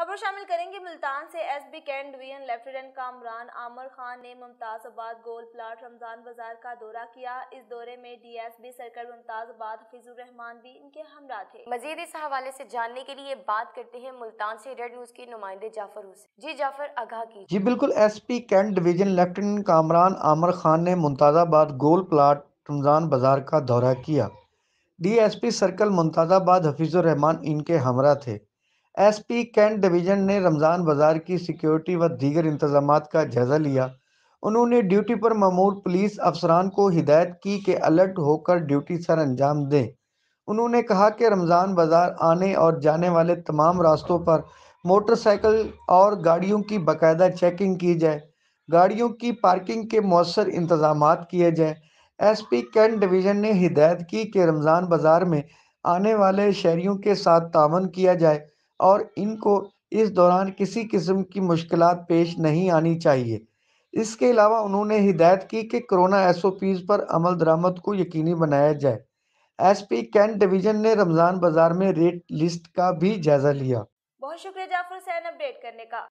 खबर शामिल करेंगे मुल्तान से S B cantt division lieutenant Kamran Aamir Khan ने मुमताज़ आबाद गोल प्लाट रमज़ान बाजार का दौरा किया इस दौरे में D S B circle Mumtazabad Hafizur Rahman भी इनके हमरा थे मजीद इस हवाले से जानने के लिए बात करते हैं मुल्तान से रेड न्यूज़ के नुमाइंदे जाफर हुसैन जी जाफर आगा की जी बिल्कुल S P cantt division lieutenant Kamran Aamir Khan ने मुमताज़ाबाद गोल प्लाट रमज़ान बाजार का दौरा किया D S P circle Mumtazabad Hafizur Rehman इनके हमरा थे एसपी कैंट डिवीजन ने रमज़ान बाजार की सिक्योरिटी व दीगर इंतजाम का जायजा लिया उन्होंने ड्यूटी पर ममूर पुलिस अफसरान को हिदायत की कि अलर्ट होकर ड्यूटी सर अंजाम दें उन्होंने कहा कि रमज़ान बाज़ार आने और जाने वाले तमाम रास्तों पर मोटरसाइकिल और गाड़ियों की बाकायदा चेकिंग की जाए गाड़ियों की पार्किंग के मौसर इंतजाम किए जाएँ एस पी कैंट डिवीज़न ने हिदायत की कि रमज़ान बाज़ार में आने वाले शहरीों के साथ तावन किया जाए और इनको इस दौरान किसी किस्म की मुश्किल पेश नहीं आनी चाहिए इसके अलावा उन्होंने हिदायत की कि कोरोना एस ओ पीज़ पर अमल दरामद को यकीनी बनाया जाए एस पी कैंट डिवीजन ने रमज़ान बाजार में रेट लिस्ट का भी जायजा लिया बहुत शुक्रिया जाफर हुसैन अपडेट करने का